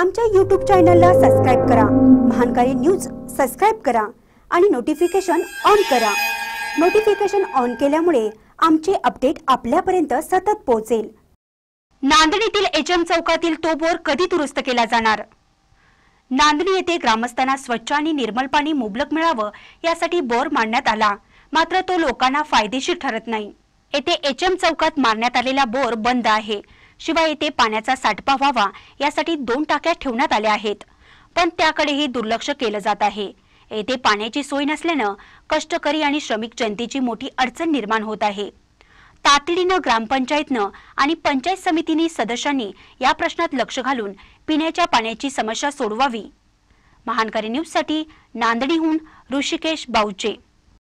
आमच्या यूट्यूब चॅनलला सबस्क्राईब करा महानकारी न्यूज सबस्क्राईब करा आणि नोटिफिकेशन ऑन करा नोटिफिकेशन ऑन केल्यामुळे आमचे अपडेट आपल्यापर्यंत सतत पोहोचेल नांदणी एच एम चौकातील तो बोर कधी दुरुस्त केला जाणार नांदणी येथे ग्रामस्थांना स्वच्छ आणि निर्मल पाणी मुबलक मिळावं यासाठी बोर मांडण्यात आला मात्र तो लोकांना फायदेशीर ठरत नाही येथे एच एम चौकात मारण्यात आलेला बोर बंद आहे शिवाय येथे पाण्याचा साठपा व्हावा यासाठी दोन टाक्या ठेवण्यात आल्या आहेत पण त्याकडेही दुर्लक्ष केलं जात आहे येथे पाण्याची सोय नसल्यानं कष्टकरी आणि श्रमिक जनतेची मोठी अडचण निर्माण होत आहे तातडीनं ग्रामपंचायतनं आणि पंचायत समितीने सदस्यांनी या प्रश्नात लक्ष घालून पिण्याच्या पाण्याची समस्या सोडवावी महानकारी न्यूजसाठी नांदणीहून ऋषिकेश बाऊचे